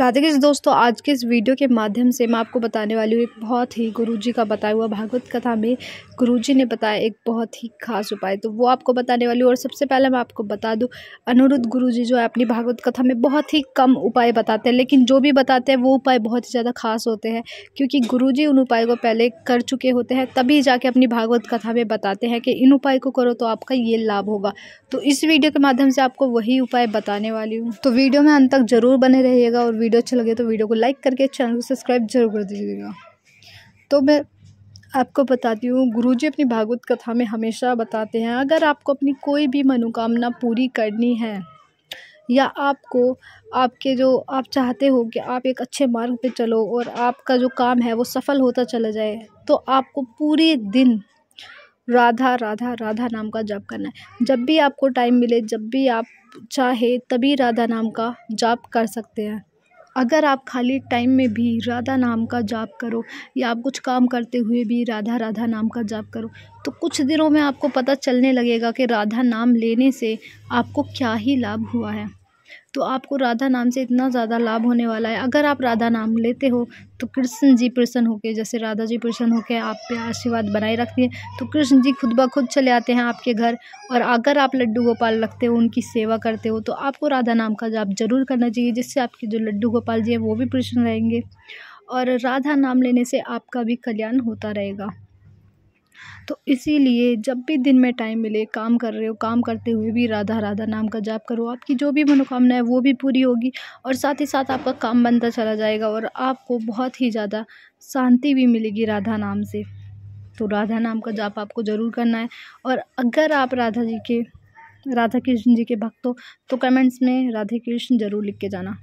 राधे कृष्ण दोस्तों आज के इस वीडियो के माध्यम से मैं आपको बताने वाली हूँ एक बहुत ही गुरुजी का बताया हुआ भागवत कथा में गुरुजी ने बताया एक बहुत ही खास उपाय तो वो आपको बताने वाली हूँ और सबसे पहले मैं आपको बता दूँ अनुरुद्ध गुरुजी जो है अपनी भागवत कथा में बहुत ही कम उपाय बताते हैं लेकिन जो भी बताते हैं वो उपाय बहुत ही ज़्यादा खास होते हैं क्योंकि गुरु उन उपाय को पहले कर चुके होते हैं तभी जाके अपनी भागवत कथा में बताते हैं कि इन उपाय को करो तो आपका ये लाभ होगा तो इस वीडियो के माध्यम से आपको वही उपाय बताने वाली हूँ तो वीडियो में अंत तक ज़रूर बने रहिएगा और वीडियो अच्छा लगे तो वीडियो को लाइक करके चैनल को सब्सक्राइब जरूर कर दीजिएगा तो मैं आपको बताती हूँ गुरुजी अपनी भागवत कथा में हमेशा बताते हैं अगर आपको अपनी कोई भी मनोकामना पूरी करनी है या आपको आपके जो आप चाहते हो कि आप एक अच्छे मार्ग पे चलो और आपका जो काम है वो सफल होता चला जाए तो आपको पूरे दिन राधा राधा राधा नाम का जाप करना है जब भी आपको टाइम मिले जब भी आप चाहे तभी राधा नाम का जाप कर सकते हैं अगर आप खाली टाइम में भी राधा नाम का जाप करो या आप कुछ काम करते हुए भी राधा राधा नाम का जाप करो तो कुछ दिनों में आपको पता चलने लगेगा कि राधा नाम लेने से आपको क्या ही लाभ हुआ है तो आपको राधा नाम से इतना ज़्यादा लाभ होने वाला है अगर आप राधा नाम लेते हो तो कृष्ण जी प्रसन्न होकर जैसे राधा जी प्रसन्न होकर आप पे आशीर्वाद बनाए रखती हैं तो कृष्ण जी खुद ब खुद चले आते हैं आपके घर और अगर आप लड्डू गोपाल रखते हो उनकी सेवा करते हो तो आपको राधा नाम का जाप जरूर करना चाहिए जिससे आपके जो लड्डू गोपाल जी हैं वो भी प्रसन्न रहेंगे और राधा नाम लेने से आपका भी कल्याण होता रहेगा तो इसीलिए जब भी दिन में टाइम मिले काम कर रहे हो काम करते हुए भी राधा राधा नाम का जाप करो आपकी जो भी मनोकामना है वो भी पूरी होगी और साथ ही साथ आपका काम बनता चला जाएगा और आपको बहुत ही ज़्यादा शांति भी मिलेगी राधा नाम से तो राधा नाम का जाप आपको ज़रूर करना है और अगर आप राधा जी के राधा कृष्ण जी के भक्त हो तो कमेंट्स में राधे कृष्ण ज़रूर लिख के जाना